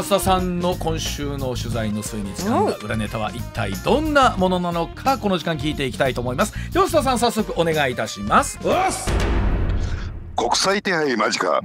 笹さんの今週の取材の末に使かん裏ネタは一体どんなものなのかこの時間聞いていきたいと思いますでは笹さん早速お願いいたします国際手配間近、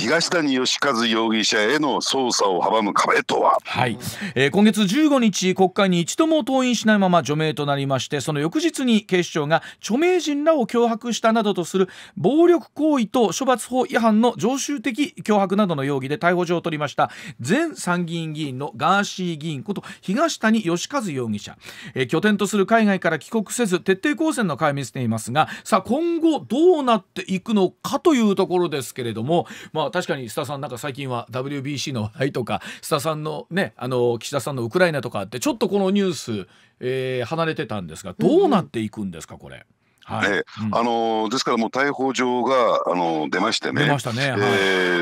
東谷義和容疑者への捜査を阻む壁とは、はいえー、今月15日国会に一度も登院しないまま除名となりましてその翌日に警視庁が著名人らを脅迫したなどとする暴力行為と処罰法違反の常習的脅迫などの容疑で逮捕状を取りました前参議院議員のガーシー議員こと東谷義和容疑者、えー、拠点とする海外から帰国せず徹底抗戦の解明していますがさあ今後どうなっていくのかというところですけれどもまあ確かに須田さんなんか最近は WBC の話題とか須田さんのねあの岸田さんのウクライナとかってちょっとこのニュース、えー、離れてたんですがどうなっていくんですか、これ。うんうんはい、えーあのですからもう逮捕状があの出ましてね、出ましたね、はい、え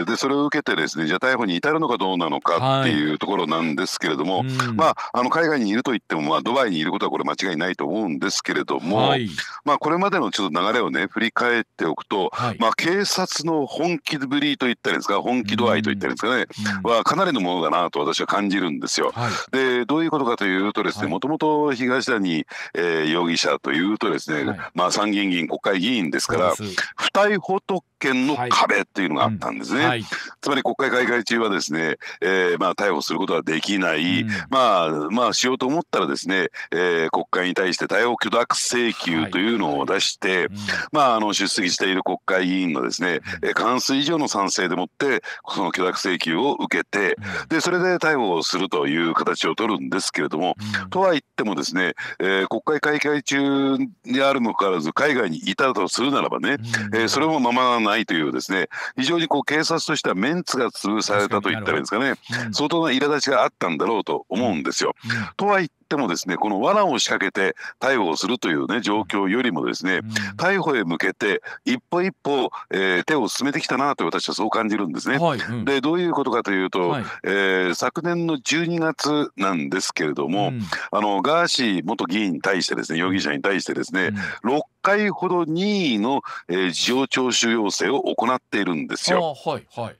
ー、でそれを受けて、ですねじゃあ逮捕に至るのかどうなのかっていうところなんですけれども、はい、まあ、あの海外にいるといっても、まあ、ドバイにいることはこれ、間違いないと思うんですけれども、はい、まあ、これまでのちょっと流れをね、振り返っておくと、まあ、警察の本気ぶりといったりですか、本気度合いといったりですかね、はかなりのものだなと私は感じるんですよ。でどういうことかというと、ですねもともと東谷、えー、容疑者というと、ですね、まあ参議院議員、国会議員ですから、不逮捕特権の壁というのがあったんですね。はい、つまり国会開会中はですね、えー、まあ逮捕することはできない、うん、まあまあしようと思ったらですね、えー、国会に対して逮捕許諾請求というのを出して、はい、まああの出席している国会議員のですね、えん、関数以上の賛成でもってその許諾請求を受けて、でそれで逮捕をするという形を取るんですけれども、うん、とは言ってもですね、えー、国会開会中にあるのからず海外にいたとするならばね、えー、それもままならないないというですね非常にこう警察としてはメンツが潰されたといったらいいんですかね相当な苛立ちがあったんだろうと思うんですよ。とは言っってもですねこの罠を仕掛けて逮捕するという、ね、状況よりもですね、逮捕へ向けて一歩一歩、えー、手を進めてきたなと私はそう感じるんですね。はいうん、でどういうことかというと、はい、えー、昨年の12月なんですけれども、うん、あのガーシー元議員に対してですね容疑者に対してですね、うん、6回ほど任意の、えー、事情聴取要請を行っているんですよ。はいはい、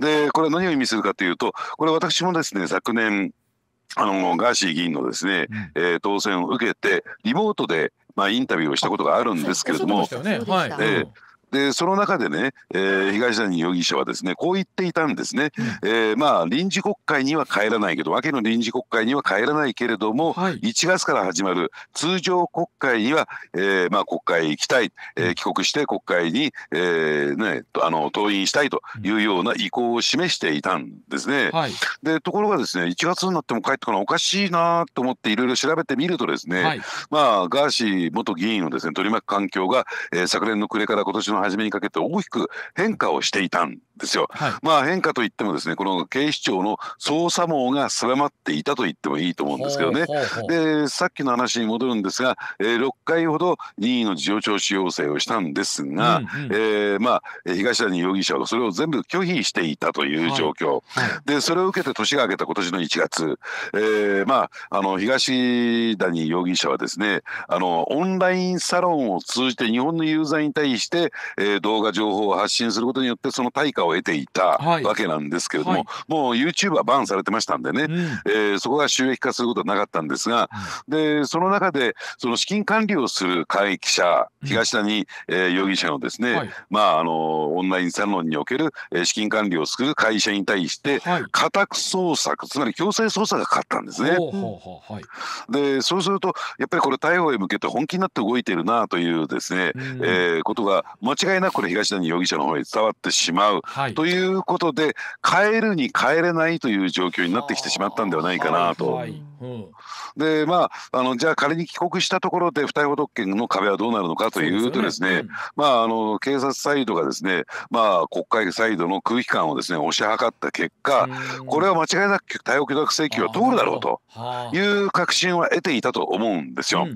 でこれは何を意味するかというとこれ私もですね昨年あのガーシー議員のですね、えー、当選を受けてリモートでまあインタビューをしたことがあるんですけれども、ねはい、えー、でその中でね、えー、東谷容疑者はですねこう言っていたんですね、えー、まあ臨時国会には帰らないけどわけの臨時国会には帰らないけれども、はい、1月から始まる通常国会には、えー、まあ国会行きたい、えー、帰国して国会に、えーね、あの登院したいというような意向を示していたんですね。はい、でところがですね1月になっても帰ってこないおかしいなと思っていろいろ調べてみるとですね、はい、まあガーシー元議員をですね取り巻く環境が、えー、昨年の暮れから今年の初めにかけて大きく変化をしていたんですよ。はい、まあ変化といってもですねこの警視庁の捜査網が狭まっていたと言ってもいいと思うんですけどね。でさっきの話に戻るんですが、えー、6回ほど任意の事情聴取要請をしたんですが、うんうん、えー、まあ、東谷容疑者はそれを全部拒否していたという状況、はいはい、でそれを受けて年が明けた今年の1月、えー、まあ、あの東谷容疑者はですねあのオンラインサロンを通じて日本のユーザーに対して、えー、動画情報を発信することによってその対価を得ていたわけなんですけれども、はいはい、もう YouTube はバンされてましたんでね、うん、えー、そこが収益化することはなかったんですが、でその中でその資金管理をする会議者東谷、えー、容疑者のですね、はい、まああのオンラインサロンにおける、え資金管理をする会社に対して、家宅捜索つまり強制捜査がかかったんですね。でそうするとやっぱりこれ逮捕へ向けて本気になって動いてるなというですね、うん、えー、ことが違いなくこれ東谷容疑者の方に伝わってしまう、はい、ということで帰るに帰れないという状況になってきてしまったんではないかなと。でまああのじゃあ仮に帰国したところで不逮捕特権の壁はどうなるのかというとですね、まああの警察サイドがですねまあ国会サイドの空気感をですね推し量った結果、これは間違いなく逮捕許諾請求は通るだろうという確信は得ていたと思うんですよ。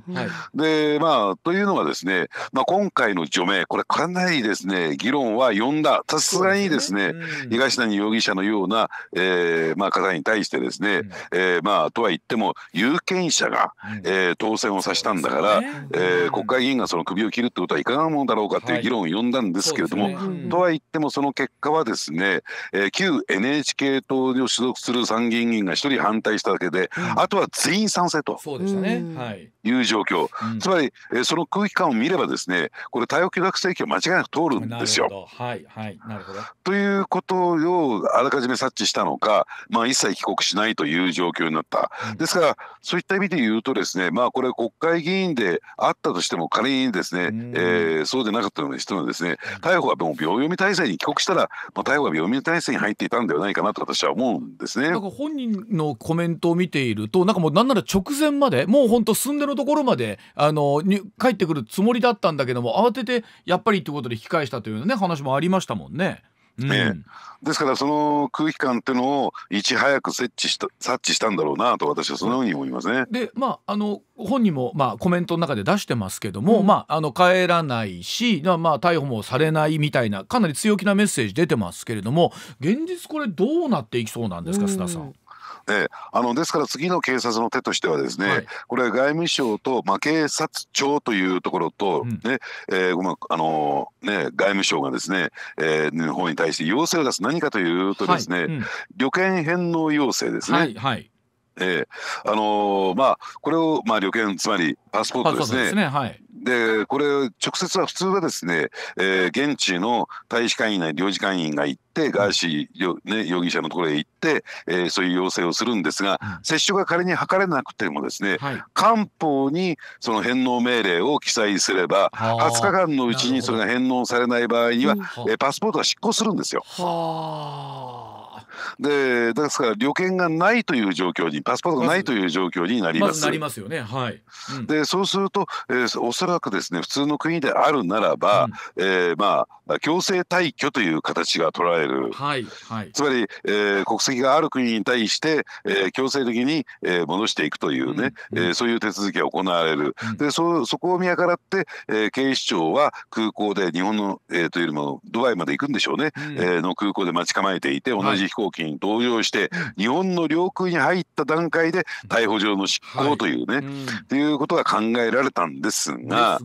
でまあというのはですね、まあ、今回の除名これ完ないですね議論は呼んださすがにですね、ねうん、東谷容疑者のような、えーまあ、方に対してですね、うん、えー、まあ、とは言っても有権者が、えー、当選をさせたんだから、ね、えー、国会議員がその首を切るってことはいかがなものだろうかという議論を呼んだんですけれども、はいね、とは言ってもその結果はですね、えー、旧 NHK 党に所属する参議院議員が1人反対しただけで、あとは全員賛成という状況、つまり、えー、その空気感を見ればですねこれ太陽系学生権間違いなく通るんですよ。はいなるほどということをあらかじめ察知したのか、まあ、一切帰国しないという状況になった、うん、ですからそういった意味で言うとですね、まあ、これ国会議員であったとしても仮にですね、うん、えー、そうでなかったような人のですね逮捕はもう秒読み体制に帰国したら、まあ、逮捕は秒読み体制に入っていたんではないかなと私は思うんですね。なんか本人のコメントを見ているとなんかもうなんなら直前までもう本当寸出のところまであのに帰ってくるつもりだったんだけども慌ててやっぱりということで引き返したというね話もありましたもんね。うんですからその空気感っていうのをいち早く設置した察知したんだろうなと私はそのように思いますね。でまああの本人も、まあ、コメントの中で出してますけども、うん、まあ、あの帰らないし、まあ、逮捕もされないみたいなかなり強気なメッセージ出てますけれども現実これどうなっていきそうなんですか須田さん。ええ、あのですから次の警察の手としてはですね、はい、これは外務省と、まあ、警察庁というところとね、うん、えー、まあのね、外務省がですね、えー、本に対して要請を出す何かというとですね、はいうん、旅券返納要請ですね。はい、はいえーあのー、まあ、これを、まあ、旅券つまりパスポートですね。ですねはいでこれ直接は普通はですね、えー、現地の大使館員内領事館員が行ってガーシー、ね、容疑者のところへ行って、えー、そういう要請をするんですが、接触が仮に図れなくてもですね、はい、官報にその返納命令を記載すれば20日間のうちにそれが返納されない場合には、えー、パスポートが失効するんですよ。はでですから旅券がないという状況にパスポートがないという状況になります。ま、なりますよね、はいうん、でそうすると、えー、おそらくですね普通の国であるならば、うん、えー、まあ、強制退去という形がらえる、はいはい、つまり、えー、国籍がある国に対して、えー、強制的に、えー、戻していくというね、うん、えー、そういう手続きが行われる、うん、でそそこを見計らって、えー、警視庁は空港で日本の、えー、というよりもドバイまで行くんでしょうね、うん、えー、の空港で待ち構えていて同じ飛行機機に動揺して日本の領空に入った段階で逮捕状の執行というね、はいうん、ということが考えられたんですが。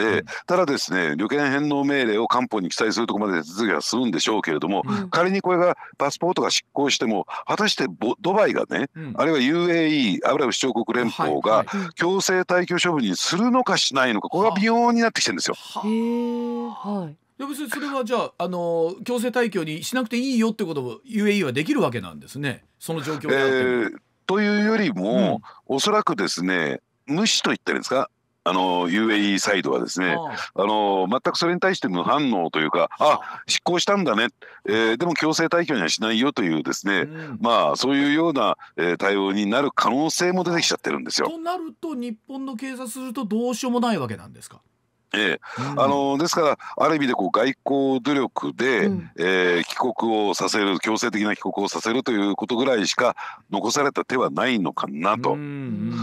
えー、ただですね旅券返納命令を官報に記載するとこまで手続きはするんでしょうけれども、うん、仮にこれがパスポートが失効しても果たしてドバイがね、うん、あるいは UAE アブラブ首長国連邦が強制退去処分にするのかしないのかこれが微妙になってきてるんですよ。はい、はで別にそれはじゃあ、あの強制退去にしなくていいよってことを UAE はできるわけなんですね、その状況で、えー、というよりも、うん、おそらくですね、無視と言ってるんですか、あの UAE サイドはですねあの全くそれに対して無反応というかあ執行したんだね、えー、でも強制退去にはしないよというですね、うん、まあそういうような、えー、対応になる可能性も出てきちゃってるんですよ。となると日本の警察するとどうしようもないわけなんですかええ、あのですからある意味でこう外交努力で、うん、えー、帰国をさせる強制的な帰国をさせるということぐらいしか残された手はないのかなと。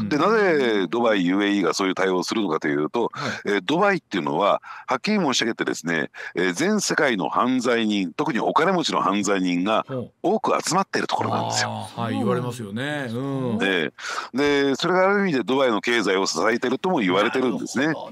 でなぜドバイ UAE がそういう対応をするのかというと、はい、えー、ドバイっていうのははっきり申し上げてですね、えー、全世界の犯罪人特にお金持ちの犯罪人が多く集まっているところなんですよ。はい、言われますよね、うん、ででそれがある意味でドバイの経済を支えているとも言われてるんですね。なるほ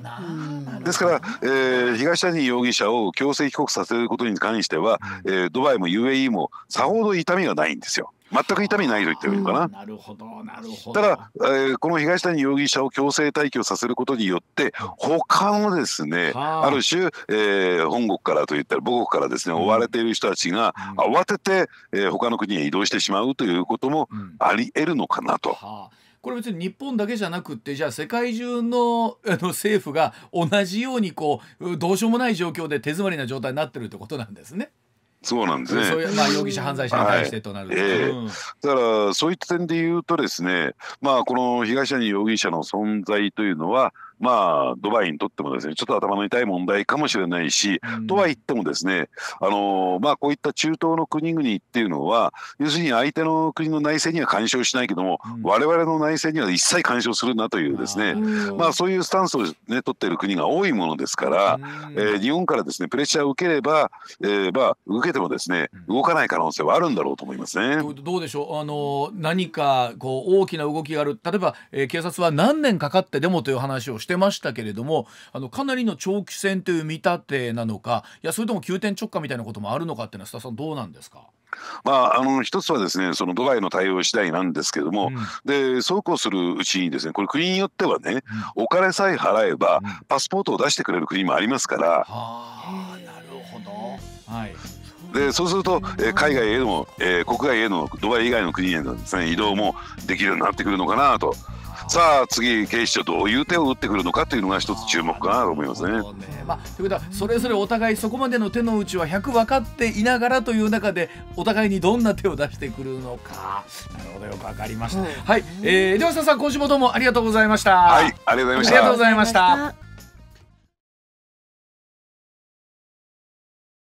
どですから、えー、東谷容疑者を強制帰国させることに関しては、えー、ドバイも UAE もさほど痛みがないんですよ。全く痛みないと言ってもいいかな。なるほど、なるほど。ただ、えー、この東谷容疑者を強制退去させることによって、他のですね、はあ、ある種、えー、本国からといったら母国からですね、追われている人たちが、慌てて、えー、他の国へ移動してしまうということもあり得るのかなと。はあこれ別に日本だけじゃなくってじゃあ世界中の あの政府が同じようにこうどうしようもない状況で手詰まりな状態になってるってことなんですね。そうなんですね。そういうまあ容疑者犯罪者に対してとなると、はいえー、だからそういった点で言うとですね、まあこの被害者に容疑者の存在というのは。まあ、ドバイにとってもですねちょっと頭の痛い問題かもしれないし、うん、とは言ってもですねあの、まあ、こういった中東の国々っていうのは要するに相手の国の内政には干渉しないけども、うん、我々の内政には一切干渉するなというですね、まあ、そういうスタンスを、ね、取っている国が多いものですから、えー、日本からですねプレッシャーを受ければ、えーまあ、受けてもですね動かない可能性はあるんだろうと思いますね。どうでしょうあの何かこう大きな動きがある例えば、えー、警察は何年かかってデモという話をしてましたけれどもあのかなりの長期戦という見立てなのかいやそれとも急転直下みたいなこともあるのかっていうのは須田さんどうなんですかまあ、あの一つはですねそのドバイの対応次第なんですけども、うん、でそうこうするうちにですねこれ国によってはね、うん、お金さえ払えば、うん、パスポートを出してくれる国もありますから。はあなるほど、はいでそうすると、えー、海外への、えー、国外へのドバイ以外の国へのです、ね、移動もできるようになってくるのかなと。さあ次、警視庁どういう手を打ってくるのかというのが一つ注目かなと思いますね。ねまあ、ということはそれぞれお互いそこまでの手の内は100分かっていながらという中でお互いにどんな手を出してくるのかなるほどよく分かりました。はい、はい、えー、ではさん今週もどうもありがとうございました。はいありがとうございました。ありがとうございました。